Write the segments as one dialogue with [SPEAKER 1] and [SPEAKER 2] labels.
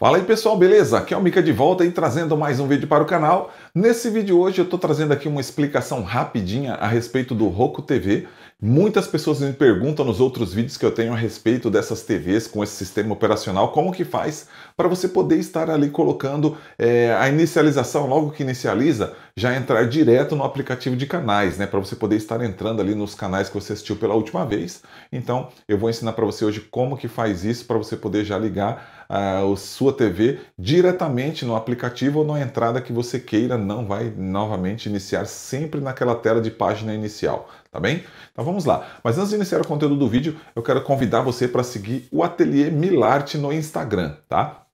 [SPEAKER 1] Fala aí pessoal, beleza? Aqui é o Mica de volta e trazendo mais um vídeo para o canal. Nesse vídeo hoje eu estou trazendo aqui uma explicação rapidinha a respeito do Roku TV. Muitas pessoas me perguntam nos outros vídeos que eu tenho a respeito dessas TVs com esse sistema operacional, como que faz para você poder estar ali colocando é, a inicialização, logo que inicializa, já entrar direto no aplicativo de canais, né? Para você poder estar entrando ali nos canais que você assistiu pela última vez. Então eu vou ensinar para você hoje como que faz isso para você poder já ligar a, a sua TV diretamente no aplicativo ou na entrada que você queira, não vai novamente iniciar sempre naquela tela de página inicial, tá bem? Então vamos lá. Mas antes de iniciar o conteúdo do vídeo, eu quero convidar você para seguir o Ateliê Milarte no Instagram, tá?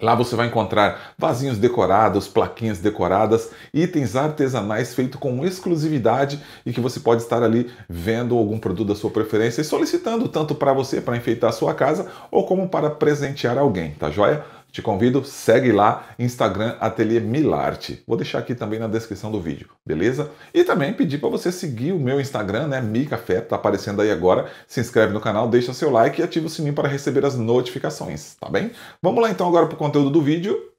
[SPEAKER 1] Lá você vai encontrar vasinhos decorados, plaquinhas decoradas, itens artesanais feitos com exclusividade e que você pode estar ali vendo algum produto da sua preferência e solicitando tanto para você para enfeitar a sua casa ou como para presentear alguém, tá joia? Te convido, segue lá, Instagram Ateliê Milarte. Vou deixar aqui também na descrição do vídeo, beleza? E também pedir para você seguir o meu Instagram, né, Micafé, tá aparecendo aí agora. Se inscreve no canal, deixa seu like e ativa o sininho para receber as notificações, tá bem? Vamos lá então agora para o conteúdo do vídeo.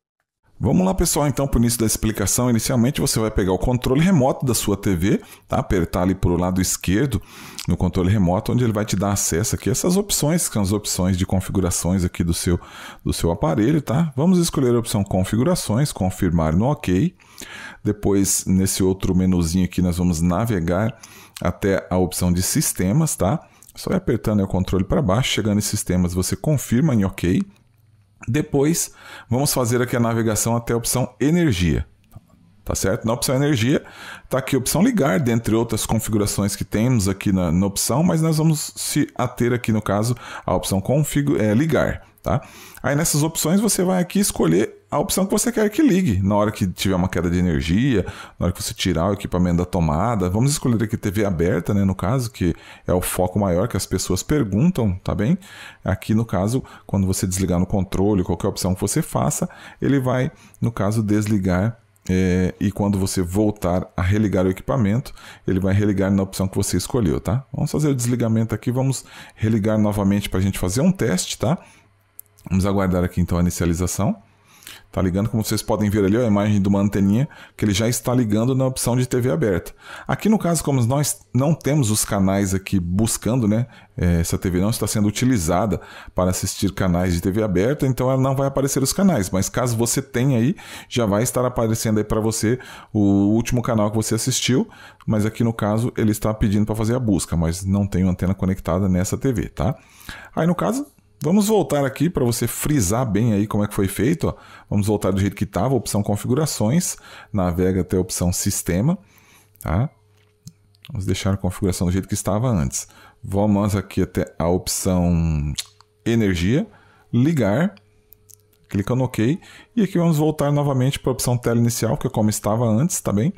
[SPEAKER 1] Vamos lá, pessoal, então, para o início da explicação. Inicialmente, você vai pegar o controle remoto da sua TV, tá? apertar ali para o lado esquerdo no controle remoto, onde ele vai te dar acesso aqui a essas opções, que são as opções de configurações aqui do seu, do seu aparelho. tá? Vamos escolher a opção configurações, confirmar no OK. Depois, nesse outro menuzinho aqui, nós vamos navegar até a opção de sistemas. tá? Só apertando o controle para baixo, chegando em sistemas, você confirma em OK. Depois, vamos fazer aqui a navegação até a opção energia. Tá certo? Na opção energia, está aqui a opção ligar, dentre outras configurações que temos aqui na, na opção, mas nós vamos se ater aqui, no caso, a opção config, é, ligar. Tá? Aí nessas opções você vai aqui escolher a opção que você quer que ligue. Na hora que tiver uma queda de energia, na hora que você tirar o equipamento da tomada, vamos escolher aqui TV aberta, né, no caso, que é o foco maior que as pessoas perguntam, tá bem? Aqui no caso, quando você desligar no controle, qualquer opção que você faça, ele vai, no caso, desligar é, e quando você voltar a religar o equipamento, ele vai religar na opção que você escolheu, tá? Vamos fazer o desligamento aqui, vamos religar novamente para a gente fazer um teste, tá? Vamos aguardar aqui então a inicialização. Está ligando, como vocês podem ver ali, a imagem de uma anteninha que ele já está ligando na opção de TV aberta. Aqui no caso, como nós não temos os canais aqui buscando, né? É, essa TV não está sendo utilizada para assistir canais de TV aberta, então ela não vai aparecer os canais. Mas caso você tenha aí, já vai estar aparecendo aí para você o último canal que você assistiu. Mas aqui no caso, ele está pedindo para fazer a busca, mas não tem antena conectada nessa TV, tá? Aí no caso, Vamos voltar aqui para você frisar bem aí como é que foi feito. Ó. Vamos voltar do jeito que estava, opção configurações, navega até a opção sistema, tá? Vamos deixar a configuração do jeito que estava antes. Vamos aqui até a opção energia, ligar, clica no OK e aqui vamos voltar novamente para a opção tela inicial, que é como estava antes, tá bem?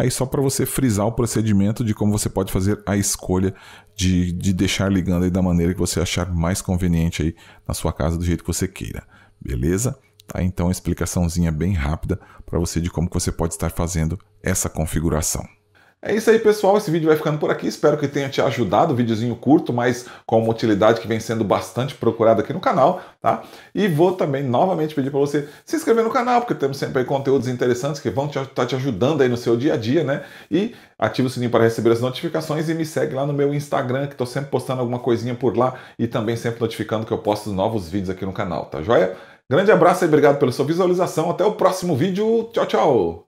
[SPEAKER 1] Aí só para você frisar o procedimento de como você pode fazer a escolha de, de deixar ligando aí da maneira que você achar mais conveniente aí na sua casa, do jeito que você queira. Beleza? Tá, então, explicaçãozinha bem rápida para você de como você pode estar fazendo essa configuração. É isso aí, pessoal. Esse vídeo vai ficando por aqui. Espero que tenha te ajudado. vídeozinho curto, mas com uma utilidade que vem sendo bastante procurada aqui no canal, tá? E vou também novamente pedir para você se inscrever no canal, porque temos sempre conteúdos interessantes que vão estar te, tá te ajudando aí no seu dia a dia, né? E ativa o sininho para receber as notificações e me segue lá no meu Instagram, que estou sempre postando alguma coisinha por lá e também sempre notificando que eu posto novos vídeos aqui no canal, tá joia? Grande abraço e obrigado pela sua visualização. Até o próximo vídeo. Tchau, tchau!